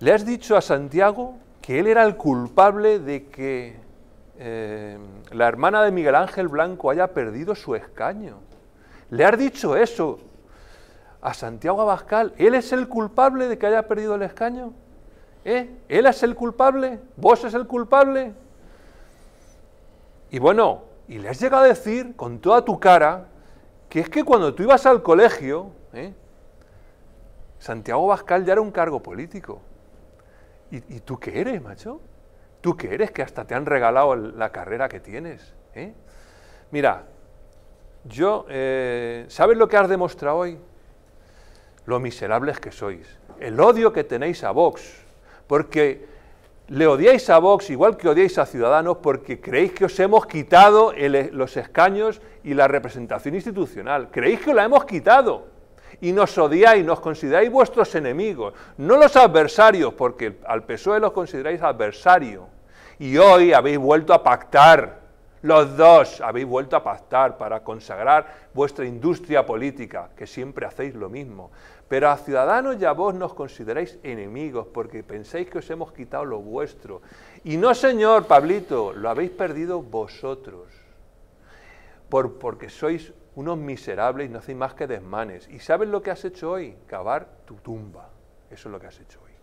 le has dicho a Santiago que él era el culpable de que eh, la hermana de Miguel Ángel Blanco haya perdido su escaño. Le has dicho eso a Santiago Abascal. ¿Él es el culpable de que haya perdido el escaño? ¿Eh? ¿Él es el culpable? ¿Vos es el culpable? Y bueno, y le has llegado a decir con toda tu cara que es que cuando tú ibas al colegio, ¿eh? Santiago Abascal ya era un cargo político. ¿Y, tú qué eres, macho? ¿Tú qué eres que hasta te han regalado la carrera que tienes? Eh? Mira, yo, eh, ¿sabes lo que has demostrado hoy? Lo miserables que sois, el odio que tenéis a Vox, porque le odiáis a Vox igual que odiáis a Ciudadanos porque creéis que os hemos quitado los escaños y la representación institucional. Creéis que la hemos quitado y nos odiáis, nos consideráis vuestros enemigos, no los adversarios, porque al PSOE los consideráis adversarios. Y hoy habéis vuelto a pactar, los dos habéis vuelto a pactar para consagrar vuestra industria política, que siempre hacéis lo mismo. Pero a Ciudadanos y a vos nos consideráis enemigos porque pensáis que os hemos quitado lo vuestro. Y no, señor Pablito, lo habéis perdido vosotros porque sois unos miserables y no hacéis más que desmanes. ¿Y sabes lo que has hecho hoy? Cavar tu tumba. Eso es lo que has hecho hoy.